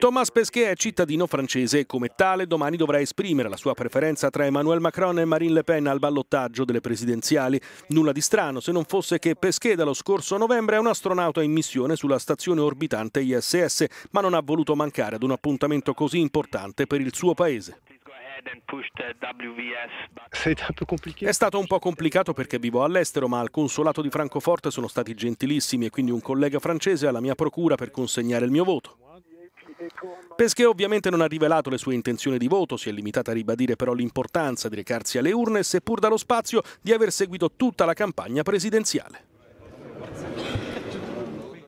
Thomas Pesquet è cittadino francese e come tale domani dovrà esprimere la sua preferenza tra Emmanuel Macron e Marine Le Pen al ballottaggio delle presidenziali. Nulla di strano se non fosse che Pesquet dallo scorso novembre è un astronauta in missione sulla stazione orbitante ISS, ma non ha voluto mancare ad un appuntamento così importante per il suo paese. È stato un po' complicato perché vivo all'estero, ma al consolato di Francoforte sono stati gentilissimi e quindi un collega francese alla mia procura per consegnare il mio voto. Pesche ovviamente non ha rivelato le sue intenzioni di voto, si è limitata a ribadire però l'importanza di recarsi alle urne, seppur dallo spazio di aver seguito tutta la campagna presidenziale.